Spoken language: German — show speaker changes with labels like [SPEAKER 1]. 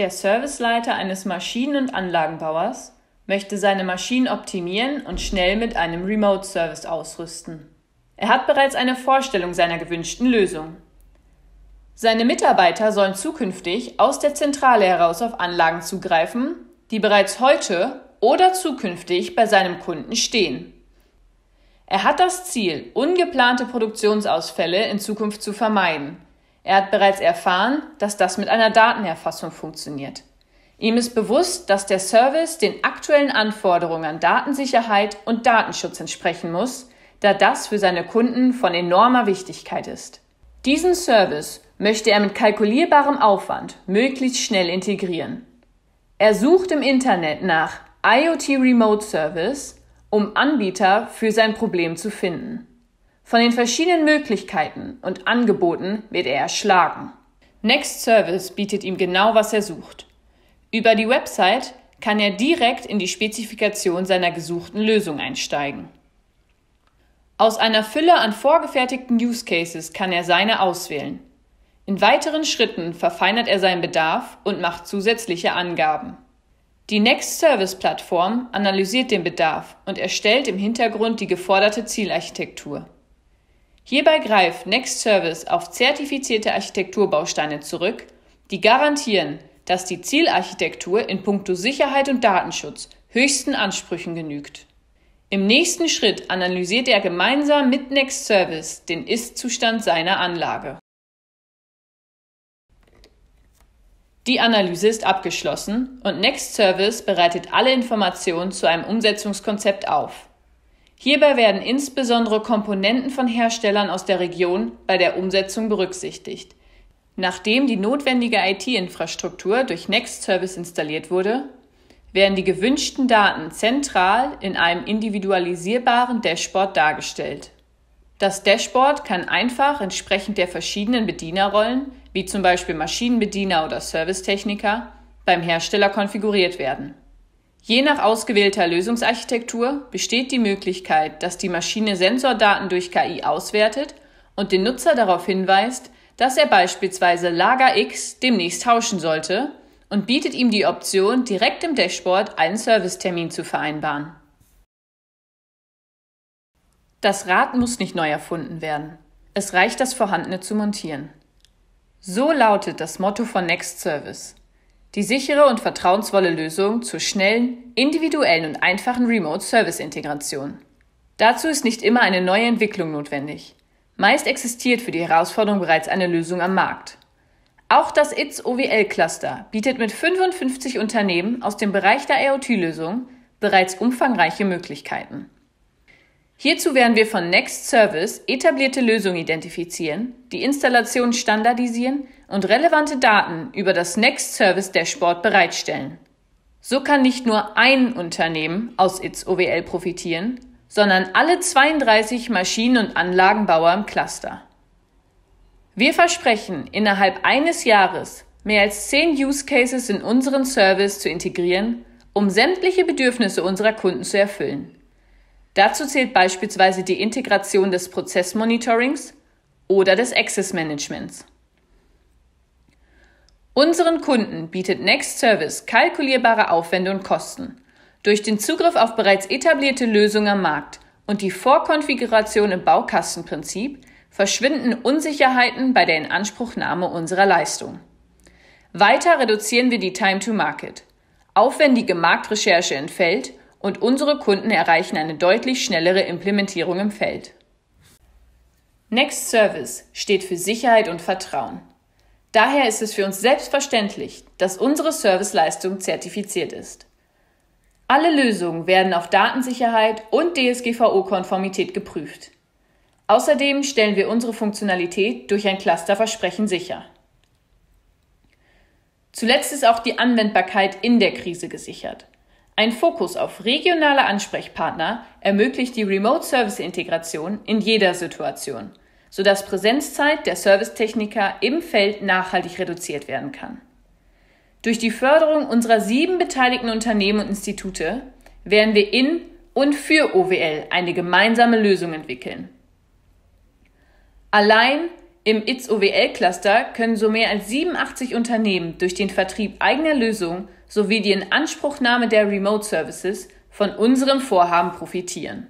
[SPEAKER 1] Der Serviceleiter eines Maschinen- und Anlagenbauers möchte seine Maschinen optimieren und schnell mit einem Remote-Service ausrüsten. Er hat bereits eine Vorstellung seiner gewünschten Lösung. Seine Mitarbeiter sollen zukünftig aus der Zentrale heraus auf Anlagen zugreifen, die bereits heute oder zukünftig bei seinem Kunden stehen. Er hat das Ziel, ungeplante Produktionsausfälle in Zukunft zu vermeiden er hat bereits erfahren, dass das mit einer Datenerfassung funktioniert. Ihm ist bewusst, dass der Service den aktuellen Anforderungen an Datensicherheit und Datenschutz entsprechen muss, da das für seine Kunden von enormer Wichtigkeit ist. Diesen Service möchte er mit kalkulierbarem Aufwand möglichst schnell integrieren. Er sucht im Internet nach IoT Remote Service, um Anbieter für sein Problem zu finden. Von den verschiedenen Möglichkeiten und Angeboten wird er erschlagen. Next Service bietet ihm genau, was er sucht. Über die Website kann er direkt in die Spezifikation seiner gesuchten Lösung einsteigen. Aus einer Fülle an vorgefertigten Use Cases kann er seine auswählen. In weiteren Schritten verfeinert er seinen Bedarf und macht zusätzliche Angaben. Die Next Service Plattform analysiert den Bedarf und erstellt im Hintergrund die geforderte Zielarchitektur. Hierbei greift Next Service auf zertifizierte Architekturbausteine zurück, die garantieren, dass die Zielarchitektur in puncto Sicherheit und Datenschutz höchsten Ansprüchen genügt. Im nächsten Schritt analysiert er gemeinsam mit Next Service den Ist-Zustand seiner Anlage. Die Analyse ist abgeschlossen und Next Service bereitet alle Informationen zu einem Umsetzungskonzept auf. Hierbei werden insbesondere Komponenten von Herstellern aus der Region bei der Umsetzung berücksichtigt. Nachdem die notwendige IT-Infrastruktur durch Next Service installiert wurde, werden die gewünschten Daten zentral in einem individualisierbaren Dashboard dargestellt. Das Dashboard kann einfach entsprechend der verschiedenen Bedienerrollen, wie zum Beispiel Maschinenbediener oder Servicetechniker, beim Hersteller konfiguriert werden. Je nach ausgewählter Lösungsarchitektur besteht die Möglichkeit, dass die Maschine Sensordaten durch KI auswertet und den Nutzer darauf hinweist, dass er beispielsweise Lager X demnächst tauschen sollte und bietet ihm die Option, direkt im Dashboard einen Servicetermin zu vereinbaren. Das Rad muss nicht neu erfunden werden. Es reicht, das Vorhandene zu montieren. So lautet das Motto von Next Service. Die sichere und vertrauensvolle Lösung zur schnellen, individuellen und einfachen Remote-Service-Integration. Dazu ist nicht immer eine neue Entwicklung notwendig. Meist existiert für die Herausforderung bereits eine Lösung am Markt. Auch das ITS OWL Cluster bietet mit 55 Unternehmen aus dem Bereich der IoT-Lösung bereits umfangreiche Möglichkeiten. Hierzu werden wir von Next Service etablierte Lösungen identifizieren, die Installation standardisieren und relevante Daten über das Next Service Dashboard bereitstellen. So kann nicht nur ein Unternehmen aus ITS OWL profitieren, sondern alle 32 Maschinen- und Anlagenbauer im Cluster. Wir versprechen, innerhalb eines Jahres mehr als 10 Use Cases in unseren Service zu integrieren, um sämtliche Bedürfnisse unserer Kunden zu erfüllen. Dazu zählt beispielsweise die Integration des Prozessmonitorings oder des Access Managements. Unseren Kunden bietet Next Service kalkulierbare Aufwände und Kosten. Durch den Zugriff auf bereits etablierte Lösungen am Markt und die Vorkonfiguration im Baukastenprinzip verschwinden Unsicherheiten bei der Inanspruchnahme unserer Leistung. Weiter reduzieren wir die Time to Market. Aufwendige Marktrecherche entfällt und unsere Kunden erreichen eine deutlich schnellere Implementierung im Feld. Next Service steht für Sicherheit und Vertrauen. Daher ist es für uns selbstverständlich, dass unsere Serviceleistung zertifiziert ist. Alle Lösungen werden auf Datensicherheit und DSGVO-Konformität geprüft. Außerdem stellen wir unsere Funktionalität durch ein Clusterversprechen sicher. Zuletzt ist auch die Anwendbarkeit in der Krise gesichert. Ein Fokus auf regionale Ansprechpartner ermöglicht die Remote-Service-Integration in jeder Situation sodass Präsenzzeit der Servicetechniker im Feld nachhaltig reduziert werden kann. Durch die Förderung unserer sieben beteiligten Unternehmen und Institute werden wir in und für OWL eine gemeinsame Lösung entwickeln. Allein im ITS OWL Cluster können so mehr als 87 Unternehmen durch den Vertrieb eigener Lösungen sowie die Inanspruchnahme der Remote Services von unserem Vorhaben profitieren.